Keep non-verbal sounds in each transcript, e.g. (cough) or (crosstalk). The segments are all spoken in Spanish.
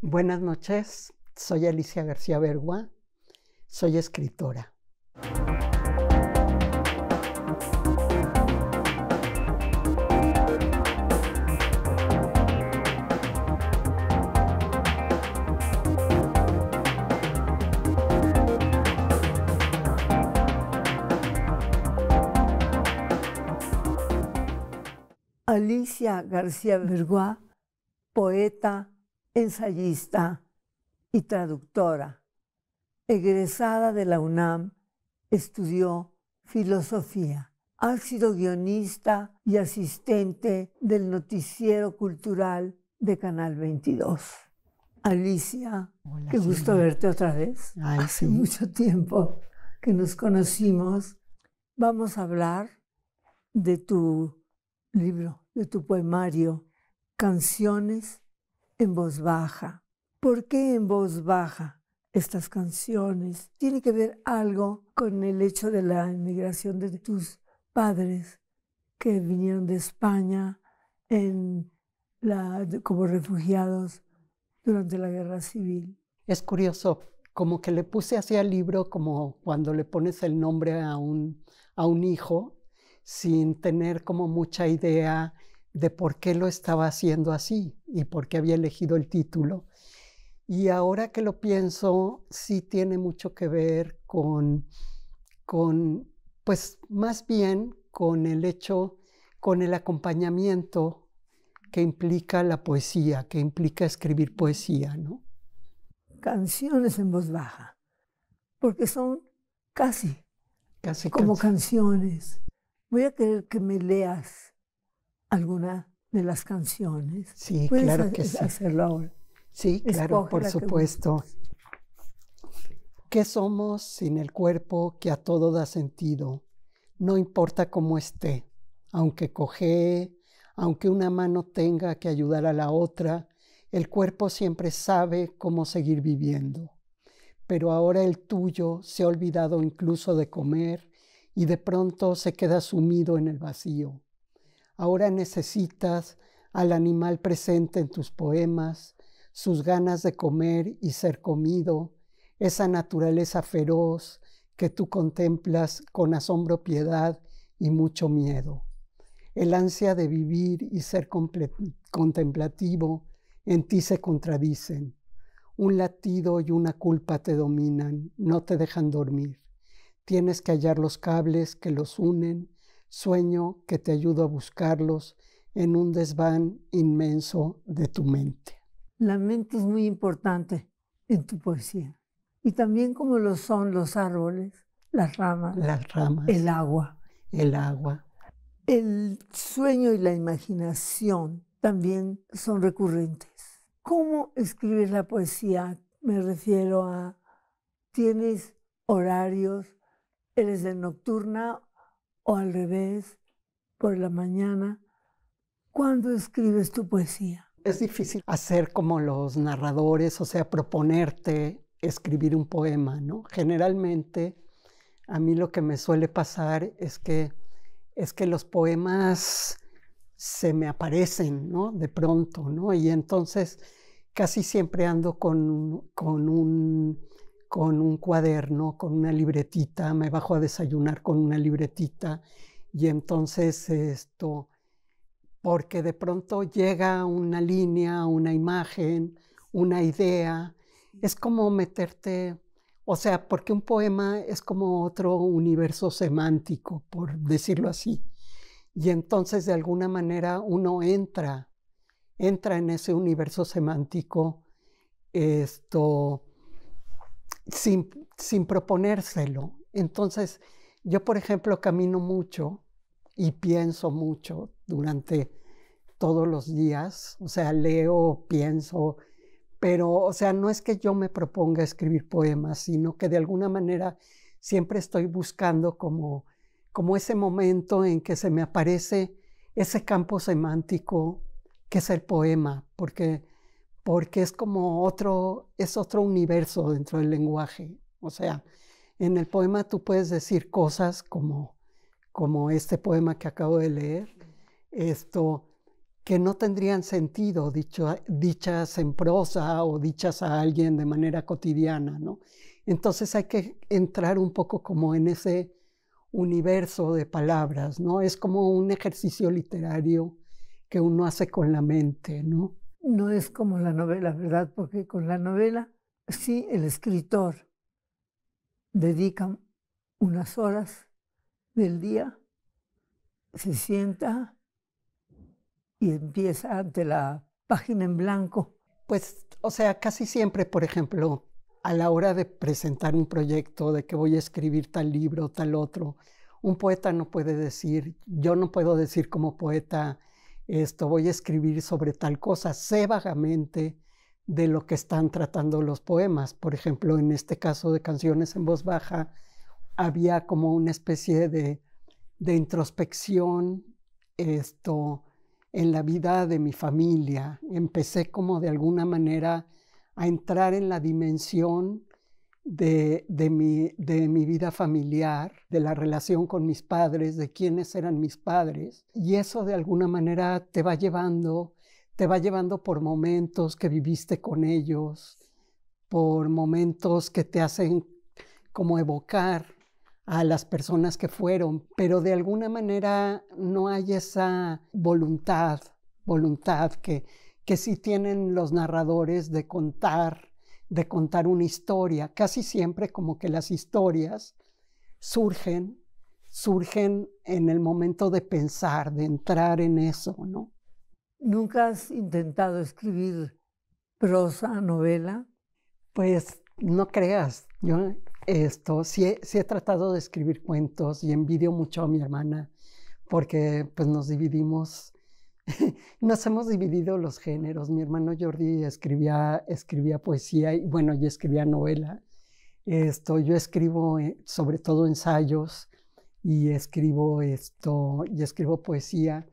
Buenas noches, soy Alicia García Bergua, soy escritora. Alicia García Bergua, poeta, ensayista y traductora. Egresada de la UNAM, estudió filosofía. Ha sido guionista y asistente del noticiero cultural de Canal 22. Alicia, qué gusto verte otra vez. Hace mucho tiempo que nos conocimos. Vamos a hablar de tu libro, de tu poemario, Canciones en voz baja. ¿Por qué en voz baja estas canciones? Tiene que ver algo con el hecho de la inmigración de tus padres que vinieron de España como refugiados durante la guerra civil. Es curioso, como que le puse así al libro como cuando le pones el nombre a un, a un hijo sin tener como mucha idea de por qué lo estaba haciendo así y por qué había elegido el título. Y ahora que lo pienso, sí tiene mucho que ver con, con pues más bien con el hecho, con el acompañamiento que implica la poesía, que implica escribir poesía, ¿no? Canciones en voz baja, porque son casi, casi como canciones. Voy a querer que me leas alguna de las canciones. Sí, claro que sí. hacerlo ahora. Sí, claro, por supuesto. ¿Qué somos sin el cuerpo que a todo da sentido? No importa cómo esté, aunque coge, aunque una mano tenga que ayudar a la otra, el cuerpo siempre sabe cómo seguir viviendo. Pero ahora el tuyo se ha olvidado incluso de comer y de pronto se queda sumido en el vacío. Ahora necesitas al animal presente en tus poemas, sus ganas de comer y ser comido, esa naturaleza feroz que tú contemplas con asombro, piedad y mucho miedo. El ansia de vivir y ser contemplativo en ti se contradicen. Un latido y una culpa te dominan, no te dejan dormir. Tienes que hallar los cables que los unen sueño que te ayuda a buscarlos en un desván inmenso de tu mente. La mente es muy importante en tu poesía. Y también como lo son los árboles, las ramas, las ramas, el agua, el agua. El sueño y la imaginación también son recurrentes. ¿Cómo escribes la poesía? Me refiero a tienes horarios, eres de nocturna o al revés, por la mañana, cuando escribes tu poesía? Es difícil hacer como los narradores, o sea, proponerte escribir un poema, ¿no? Generalmente, a mí lo que me suele pasar es que, es que los poemas se me aparecen, ¿no? De pronto, ¿no? Y entonces casi siempre ando con un con un cuaderno, con una libretita, me bajo a desayunar con una libretita y entonces esto, porque de pronto llega una línea, una imagen, una idea, es como meterte, o sea, porque un poema es como otro universo semántico, por decirlo así. Y entonces de alguna manera uno entra, entra en ese universo semántico, esto, sin, proponérselo. Entonces, yo, por ejemplo, camino mucho y pienso mucho durante todos los días, o sea, leo, pienso, pero, o sea, no es que yo me proponga escribir poemas, sino que de alguna manera siempre estoy buscando como, como ese momento en que se me aparece ese campo semántico que es el poema, porque porque es como otro, es otro universo dentro del lenguaje. O sea, en el poema tú puedes decir cosas como, como este poema que acabo de leer, esto, que no tendrían sentido dichas en prosa o dichas a alguien de manera cotidiana, ¿no? Entonces hay que entrar un poco como en ese universo de palabras, ¿no? Es como un ejercicio literario que uno hace con la mente, ¿no? no es como la novela, ¿verdad? Porque con la novela sí el escritor dedica unas horas del día, se sienta y empieza ante la página en blanco. Pues, o sea, casi siempre, por ejemplo, a la hora de presentar un proyecto, de que voy a escribir tal libro, o tal otro, un poeta no puede decir, yo no puedo decir como poeta, esto voy a escribir sobre tal cosa, sé vagamente de lo que están tratando los poemas. Por ejemplo, en este caso de canciones en voz baja, había como una especie de, de introspección esto, en la vida de mi familia. Empecé como de alguna manera a entrar en la dimensión de, de, mi, vida familiar, de la relación con mis padres, de quiénes eran mis padres. Y eso de alguna manera te va llevando, te va llevando por momentos que viviste con ellos, por momentos que te hacen como evocar a las personas que fueron, pero de alguna manera no hay esa voluntad, voluntad que, que sí tienen los narradores de contar de contar una historia. Casi siempre como que las historias surgen, surgen en el momento de pensar, de entrar en eso, ¿no? ¿Nunca has intentado escribir prosa, novela? Pues no creas, yo esto, sí he, tratado de escribir cuentos y envidio mucho a mi hermana porque pues nos dividimos (laughs) nos hemos dividido los géneros. Mi hermano Jordi escribía, escribía poesía y bueno, yo escribía novela. Esto, yo escribo eh, sobre todo ensayos y escribo esto y escribo poesía,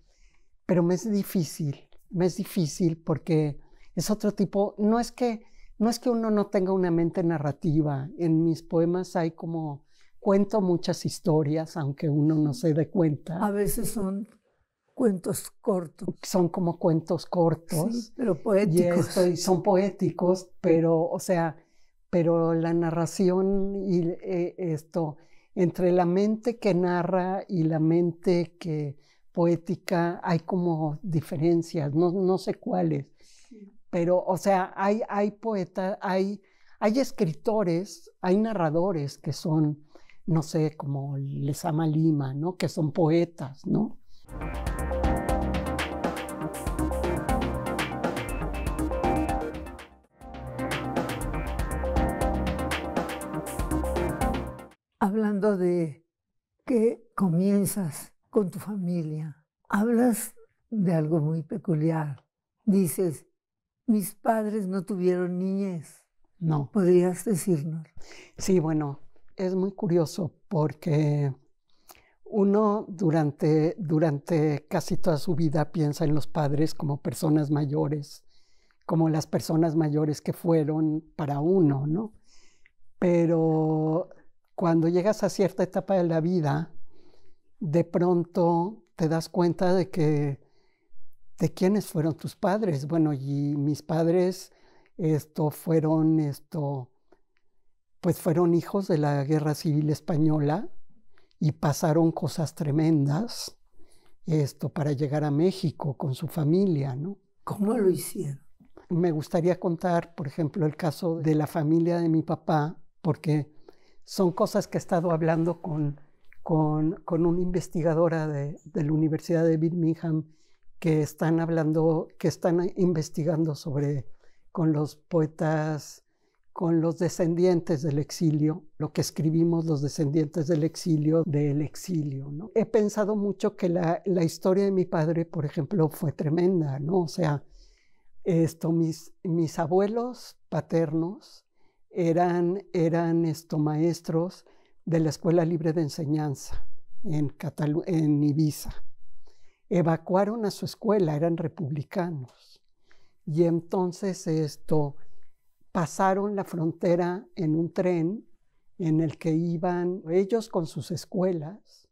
pero me es difícil, me es difícil porque es otro tipo, no es que no es que uno no tenga una mente narrativa, en mis poemas hay como cuento muchas historias aunque uno no se dé cuenta. A veces son cuentos cortos. Son como cuentos cortos. pero poéticos. Y, son poéticos, pero, o sea, pero la narración y eh, esto, entre la mente que narra y la mente que poética, hay como diferencias, no, no sé cuáles. Pero, o sea, hay, hay poetas, hay, hay escritores, hay narradores que son, no sé, como les ama Lima, ¿no? Que son poetas, ¿no? hablando de que comienzas con tu familia. Hablas de algo muy peculiar. Dices, mis padres no tuvieron niñez. No. ¿Podrías decirnos? Sí, bueno, es muy curioso porque uno durante, durante casi toda su vida piensa en los padres como personas mayores, como las personas mayores que fueron para uno, ¿no? Pero cuando llegas a cierta etapa de la vida, de pronto te das cuenta de que de quiénes fueron tus padres. Bueno, y mis padres esto fueron esto pues fueron hijos de la Guerra Civil Española y pasaron cosas tremendas esto para llegar a México con su familia, ¿no? ¿Cómo lo hicieron? Me gustaría contar, por ejemplo, el caso de la familia de mi papá, porque son cosas que he estado hablando con, una investigadora de, la Universidad de Birmingham que están hablando, que están investigando sobre con los poetas, con los descendientes del exilio, lo que escribimos los descendientes del exilio, del exilio. He pensado mucho que la, historia de mi padre, por ejemplo, fue tremenda, ¿no? O sea, esto, mis abuelos paternos eran, eran maestros de la Escuela Libre de Enseñanza en, en Ibiza. Evacuaron a su escuela, eran republicanos. Y entonces esto, pasaron la frontera en un tren en el que iban ellos con sus escuelas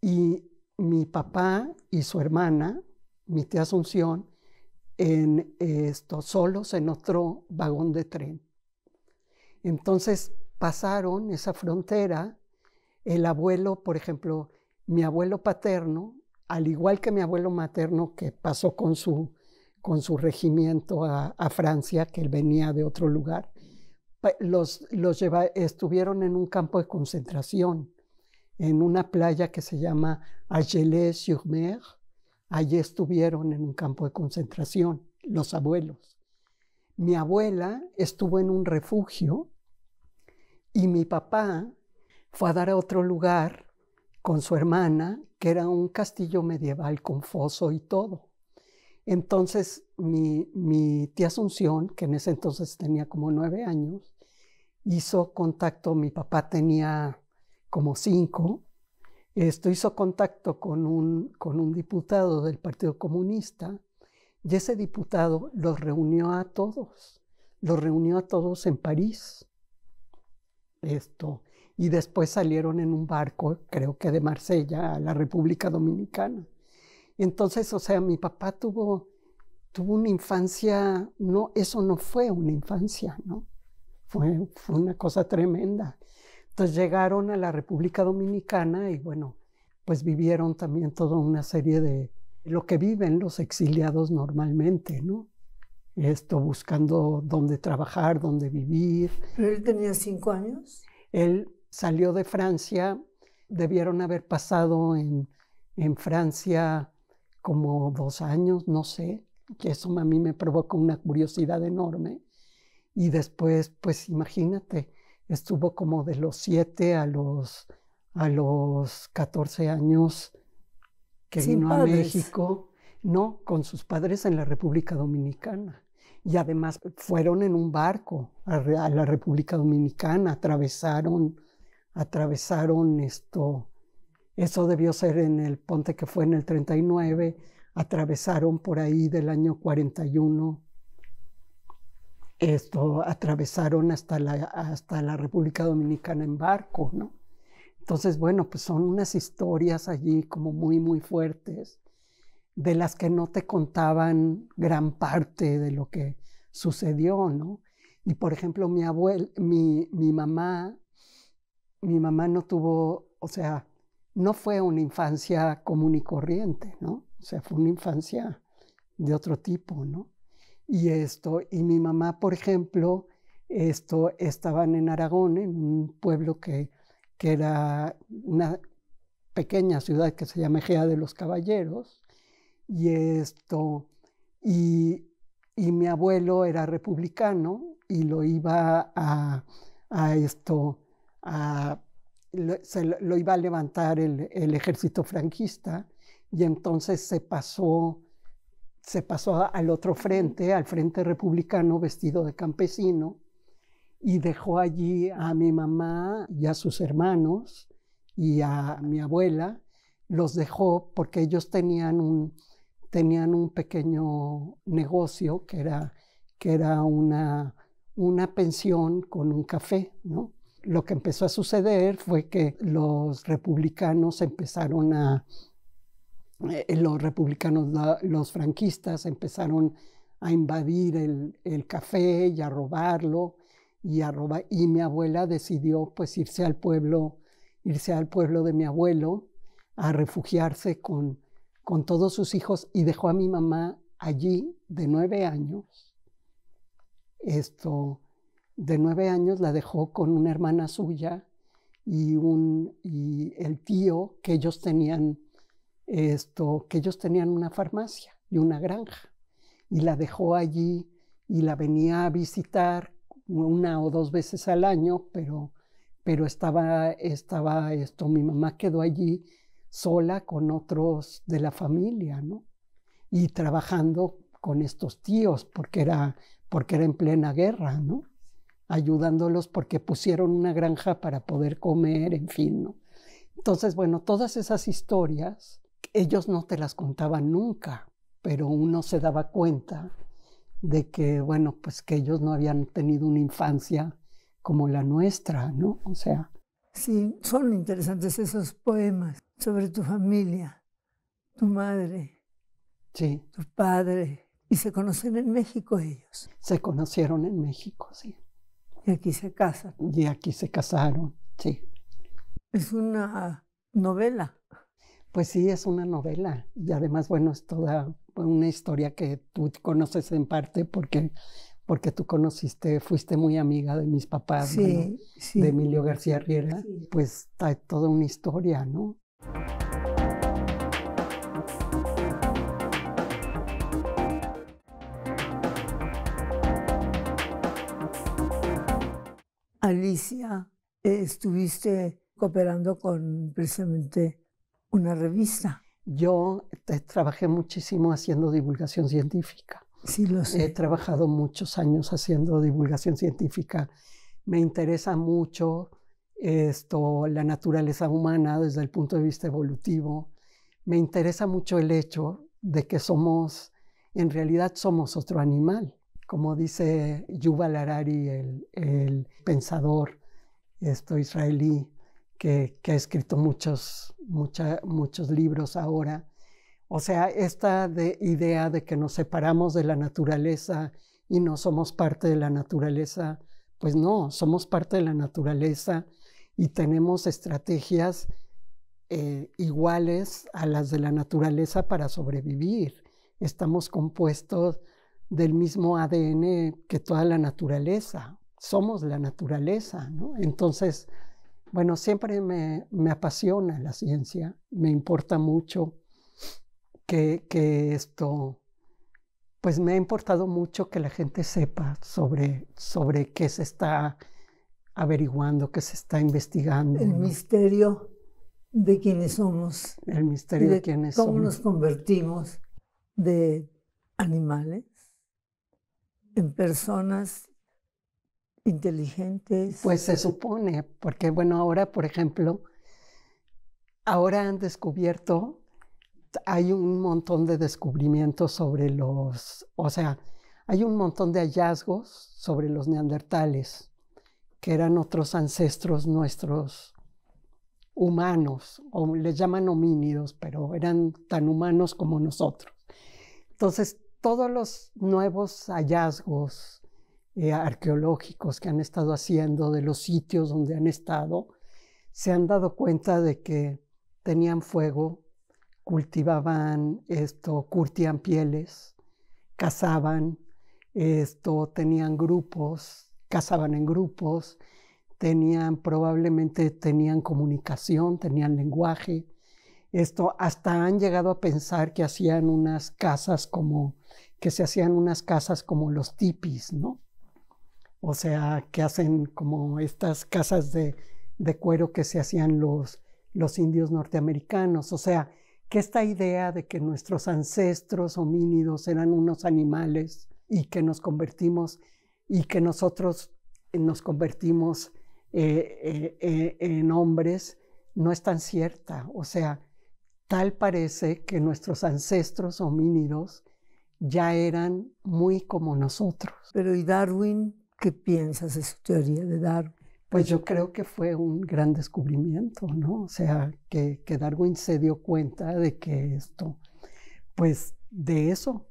y mi papá y su hermana, mi tía Asunción, en esto, solos en otro vagón de tren. Entonces pasaron esa frontera. El abuelo, por ejemplo, mi abuelo paterno, al igual que mi abuelo materno que pasó con su, regimiento a, Francia, que él venía de otro lugar, los, los estuvieron en un campo de concentración, en una playa que se llama Argelès-sur-Mer. Allí estuvieron en un campo de concentración, los abuelos. Mi abuela estuvo en un refugio y mi papá fue a dar a otro lugar con su hermana, que era un castillo medieval con foso y todo. Entonces mi, tía Asunción, que en ese entonces tenía como nueve años, hizo contacto, mi papá tenía como cinco, esto hizo contacto con un, con un diputado del Partido Comunista y ese diputado los reunió a todos, los reunió a todos en París esto. Y después salieron en un barco, creo que de Marsella, a la República Dominicana. Entonces, o sea, mi papá tuvo, tuvo una infancia, no, eso no fue una infancia, ¿no? Fue, fue una cosa tremenda. Entonces llegaron a la República Dominicana y bueno, pues vivieron también toda una serie de lo que viven los exiliados normalmente, ¿no? esto, buscando dónde trabajar, dónde vivir. ¿Pero él tenía cinco años? Él salió de Francia, debieron haber pasado en, en Francia como dos años, no sé, que eso a mí me provoca una curiosidad enorme. Y después, pues imagínate, estuvo como de los siete a los, a los 14 años que vino a México, no, con sus padres en la República Dominicana y además fueron en un barco a, la República Dominicana, atravesaron, atravesaron esto, eso debió ser en el ponte que fue en el 39, atravesaron por ahí del año 41, esto, atravesaron hasta la, hasta la República Dominicana en barco, ¿no? Entonces, bueno, pues son unas historias allí como muy, muy fuertes de las que no te contaban gran parte de lo que sucedió, ¿no? Y por ejemplo, mi abuelo, mi, mamá, mi mamá no tuvo, o sea, no fue una infancia común y corriente, ¿no? O sea, fue una infancia de otro tipo, ¿no? Y esto, y mi mamá, por ejemplo, esto, estaban en Aragón, en un pueblo que, era una pequeña ciudad que se llama Ejea de los Caballeros, y esto. Y, mi abuelo era republicano y lo iba a, esto, lo, iba a levantar el, el, ejército franquista y entonces se pasó, se pasó al otro frente, al frente republicano vestido de campesino y dejó allí a mi mamá y a sus hermanos y a mi abuela, los dejó porque ellos tenían un, tenían un pequeño negocio que era, que era una, una pensión con un café, ¿no? Lo que empezó a suceder fue que los republicanos empezaron a, eh, los republicanos, los franquistas empezaron a invadir el, café y a robarlo y a y mi abuela decidió pues irse al pueblo, irse al pueblo de mi abuelo a refugiarse con, con todos sus hijos y dejó a mi mamá allí de nueve años. Esto, de nueve años la dejó con una hermana suya y, un, y el tío que ellos tenían esto, que ellos tenían una farmacia y una granja. Y la dejó allí y la venía a visitar una o dos veces al año, pero, pero estaba, estaba esto, mi mamá quedó allí sola con otros de la familia, ¿no? Y trabajando con estos tíos, porque era, porque era en plena guerra, ¿no? Ayudándolos porque pusieron una granja para poder comer, en fin, ¿no? Entonces, bueno, todas esas historias, ellos no te las contaban nunca, pero uno se daba cuenta de que, bueno, pues que ellos no habían tenido una infancia como la nuestra, ¿no? O sea. Sí, son interesantes esos poemas sobre tu familia, tu madre, sí. tu padre. Y se conocen en México ellos. Se conocieron en México, sí. Y aquí se casan. Y aquí se casaron, sí. Es una novela. Pues sí, es una novela. Y además, bueno, es toda una historia que tú conoces en parte porque, porque tú conociste, fuiste muy amiga de mis papás, de Emilio García Riera. Pues está toda una historia, ¿no? Alicia, eh, estuviste cooperando con precisamente una revista. Yo eh, trabajé muchísimo haciendo divulgación científica. Sí, lo sé. He trabajado muchos años haciendo divulgación científica. Me interesa mucho esto, la naturaleza humana desde el punto de vista evolutivo. Me interesa mucho el hecho de que somos, en realidad somos otro animal. Como dice Yuval Harari, el, pensador esto, israelí, que, ha escrito muchos, muchos libros ahora. O sea, esta idea de que nos separamos de la naturaleza y no somos parte de la naturaleza, pues no, somos parte de la naturaleza y tenemos estrategias eh, iguales a las de la naturaleza para sobrevivir. Estamos compuestos del mismo ADN que toda la naturaleza. Somos la naturaleza, Entonces, bueno, siempre me, apasiona la ciencia, me importa mucho que, esto, pues me ha importado mucho que la gente sepa sobre, sobre qué se está averiguando, que se está investigando. El misterio de quiénes somos. El misterio de, quiénes somos. Cómo nos convertimos de animales en personas inteligentes. Pues se supone, porque bueno, ahora, por ejemplo, ahora han descubierto, hay un montón de descubrimientos sobre los, o sea, hay un montón de hallazgos sobre los neandertales que eran otros ancestros, nuestros humanos, o les llaman homínidos, pero eran tan humanos como nosotros. Entonces, todos los nuevos hallazgos eh, arqueológicos que han estado haciendo de los sitios donde han estado, se han dado cuenta de que tenían fuego, cultivaban esto, curtían pieles, cazaban, esto, tenían grupos, cazaban en grupos, tenían probablemente tenían comunicación, tenían lenguaje. Esto hasta han llegado a pensar que hacían unas casas como que se hacían unas casas como los tipis, ¿no? O sea, que hacen como estas casas de, de cuero que se hacían los, los indios norteamericanos. O sea, que esta idea de que nuestros ancestros homínidos eran unos animales y que nos convertimos y que nosotros eh, nos convertimos eh, eh, en hombres no es tan cierta. O sea, tal parece que nuestros ancestros homínidos ya eran muy como nosotros. Pero ¿y Darwin? ¿Qué piensas de su teoría de Darwin? Pues yo creo que fue un gran descubrimiento, ¿no? O sea, que Darwin se dio cuenta de que esto, pues de eso,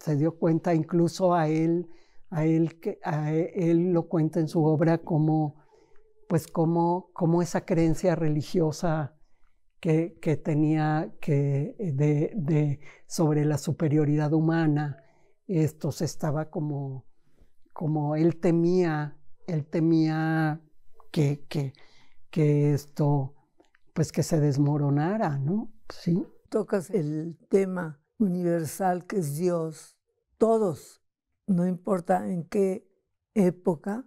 se dio cuenta incluso a él a él, que, e, él lo cuenta en su obra como, pues como, como esa creencia religiosa que, tenía que eh, de, de, sobre la superioridad humana, esto se estaba como, como él temía, él temía que, que, que esto, pues que se desmoronara, ¿no? Sí. Tocas el tema universal que es Dios. Todos no importa en qué época,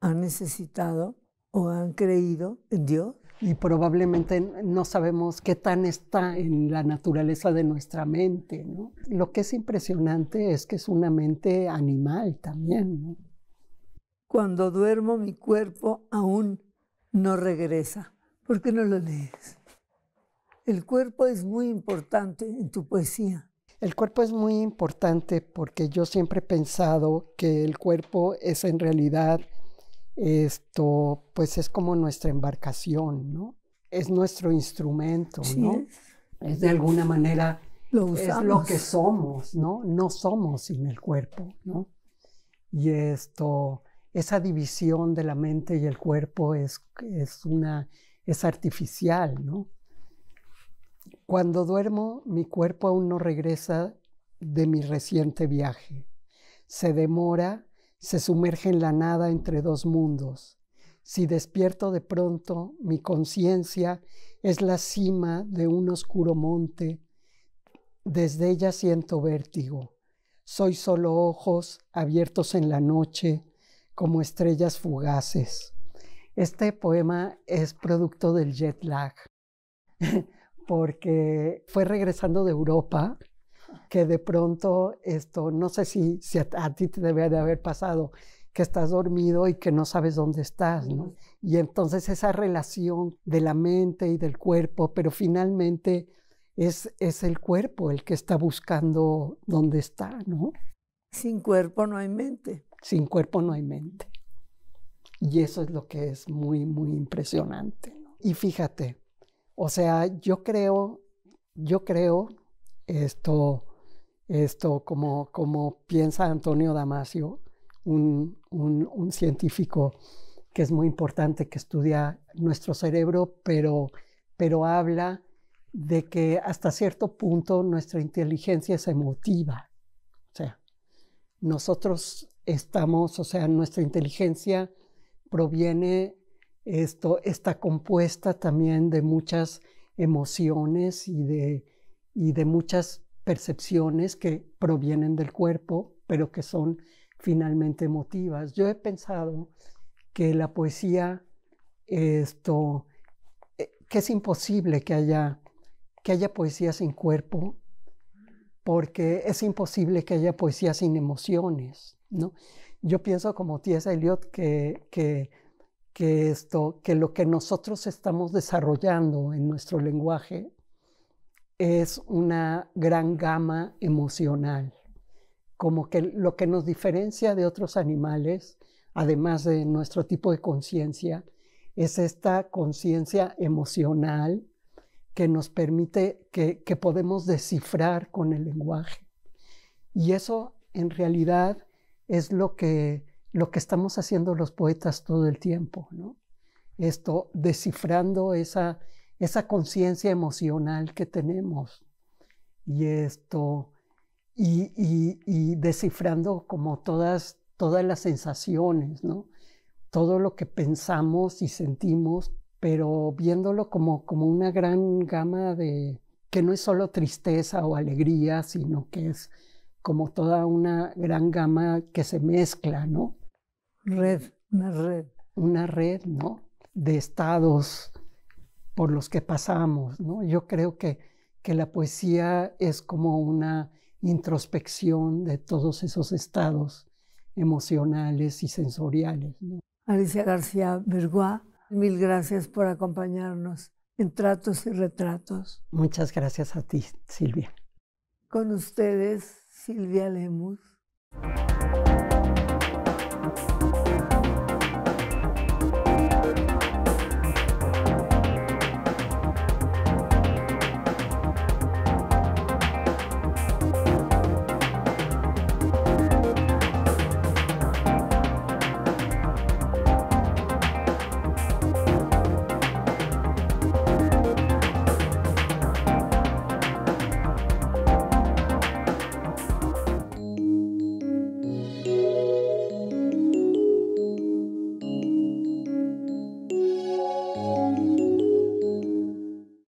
han necesitado o han creído en Dios. Y probablemente no sabemos qué tan está en la naturaleza de nuestra mente. Lo que es impresionante es que es una mente animal también. Cuando duermo mi cuerpo aún no regresa. ¿Por qué no lo lees? El cuerpo es muy importante en tu poesía. El cuerpo es muy importante porque yo siempre he pensado que el cuerpo es en realidad esto, pues es como nuestra embarcación, ¿no? Es nuestro instrumento, ¿no? Es. de alguna manera lo es lo que somos, ¿no? No somos sin el cuerpo, ¿no? Y esto, esa división de la mente y el cuerpo es, es una, es artificial, ¿no? Cuando duermo, mi cuerpo aún no regresa de mi reciente viaje. Se demora, se sumerge en la nada entre dos mundos. Si despierto de pronto, mi conciencia es la cima de un oscuro monte. Desde ella siento vértigo. Soy solo ojos abiertos en la noche como estrellas fugaces. Este poema es producto del jet lag. (laughs) porque fue regresando de Europa que de pronto esto, no sé si, si a, ti te debe de haber pasado, que estás dormido y que no sabes dónde estás, ¿no? Y entonces esa relación de la mente y del cuerpo, pero finalmente es, es el cuerpo el que está buscando dónde está, ¿no? Sin cuerpo no hay mente. Sin cuerpo no hay mente. Y eso es lo que es muy, muy impresionante. Y fíjate, o sea, yo creo, yo creo esto, esto como, como piensa Antonio Damasio, un, científico que es muy importante, que estudia nuestro cerebro, pero, pero habla de que hasta cierto punto nuestra inteligencia es emotiva. O sea, nosotros estamos, o sea, nuestra inteligencia proviene esto está compuesta también de muchas emociones y de, y de muchas percepciones que provienen del cuerpo, pero que son finalmente emotivas. Yo he pensado que la poesía, esto, eh, que es imposible que haya, que haya poesía sin cuerpo, porque es imposible que haya poesía sin emociones, ¿no? Yo pienso como T.S. Eliot que, que que, esto, que lo que nosotros estamos desarrollando en nuestro lenguaje es una gran gama emocional, como que lo que nos diferencia de otros animales, además de nuestro tipo de conciencia, es esta conciencia emocional que nos permite, que, que podemos descifrar con el lenguaje. Y eso en realidad es lo que lo que estamos haciendo los poetas todo el tiempo, ¿no? Esto, descifrando esa, esa conciencia emocional que tenemos y esto, y, y, descifrando como todas, todas las sensaciones, ¿no? Todo lo que pensamos y sentimos, pero viéndolo como, como una gran gama de, que no es solo tristeza o alegría, sino que es como toda una gran gama que se mezcla, ¿no? Red, una red. Una red, ¿no? De estados por los que pasamos, ¿no? Yo creo que, que la poesía es como una introspección de todos esos estados emocionales y sensoriales. Alicia García Berguá, mil gracias por acompañarnos en Tratos y Retratos. Muchas gracias a ti, Silvia. Con ustedes, Silvia Lemus.